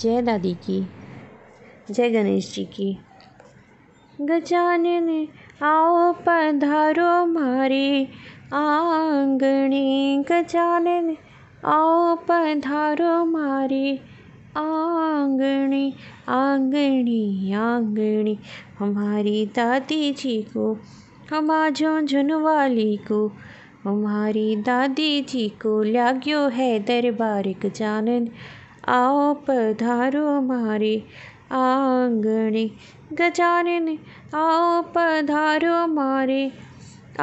जय दादी की जय गणेश जी की गजानन आओ पधारो मारे आंगणी गजानन आओ पधारो मारी आंगणी आंगणी आंगणी हमारी दादी जी को हमा झुंझुन वाली को हमारी दादी जी को लाग्यो है दरबार गजानन आओ पधारो मारे आंगणी गजानन आओ पधारो मारे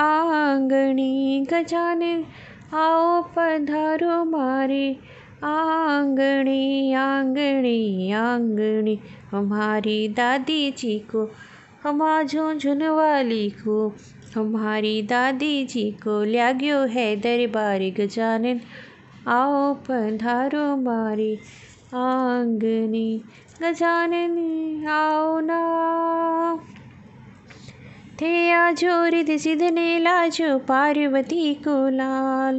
आंगणी गजानन आओ पधारो मारे आंगणी आंगणी आंगणी हमारी दादी जी को हमा झुंझुन वाली को हमारी दादी जी को लाग्यो है दरबार गजानन આવ પધારો મારી આંગણી ગજાને આવના થિયા ઝુર દિસિ ધને લાજો પાર્વતી કોલાલ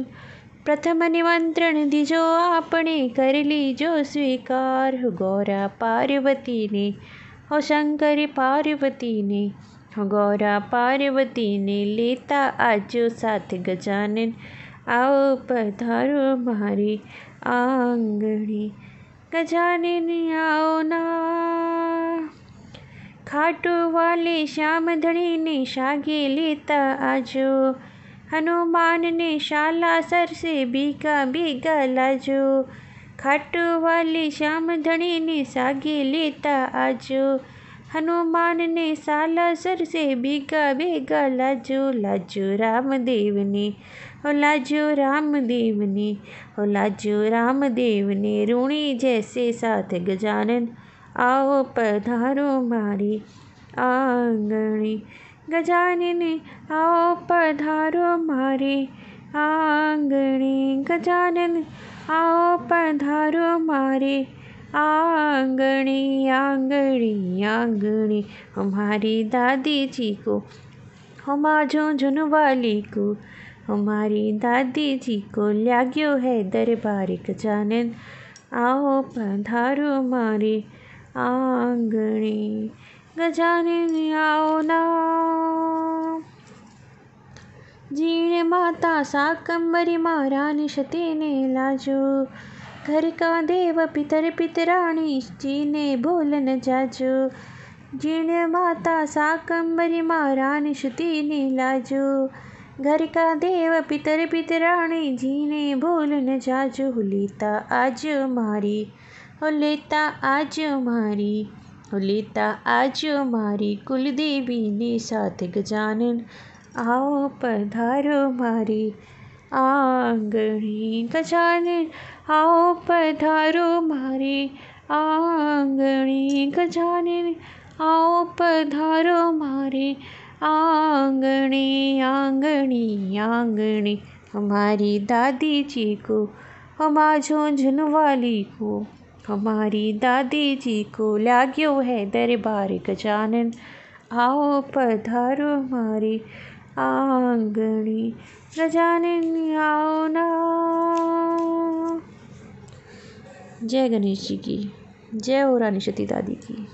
પ્રથમ નિમંત્રણ દીજો આપણે કરી લીજો સ્વીકાર ગોરા પાર્વતીને ઓ શંકરી પાર્વતીને ગોરા પાર્વતીને લેતા આજ સાથ ગજાને આવો પધારો મારી આંગણી ગજાનીની આવો ના ખાટું વાલી શ્યામ ધણીને શાગે લેતા આજો હનુમાનની શાલા સરસી બીગા બીગા લાજો ખાટુ વાલી શ્યામ સાગી લેતા આજો हनुमान ने सर से भीगा भीगा लाजो लाजो राम देवनी हो लाजो राम देवनी हो लाजो राम देव ने रूणी जैसे साथ गजानन आओ पधारो मारी आंगणी गजानन आओ पधारो मारी आंगणी गजानन आओ पधारो मारी आंगणी आंगणी आंगणी हमारी दादी जी को हमा झुंझुन वाली को हमारी दादी जी को लाग्यो है दरबारिक जाने आओ पधारो मारे आंगणी गजानन आओ ना जीण माता साकंबरी महारानी शती ने लाजो घर का देव पितर पितराणीश्चीने भूल न जाजो जीर्ण माता साकंबरी महारानी श्रुति ने लाजो घर का देव पितर पितराणी जीने भूल न जाजो हुलेता आज मारी हुलेता आज मारी हुलेता आज મારી કુલદેવીને સાથે ગજાનન આવો પધારો મારી आंगणी गजानन आओ पधारो मारे आंगणी गजानन आओ पधारो मारे आंगणी आंगणी आंगणी हमारी दादी जी को हमा झुंझुनवाली को हमारी दादी जी को लाग्यो है दरबार गजानन आओ पधारो मारे आंगणी रजानिन आओ ना जय गणेश जी की जय हो रानी सती दादी की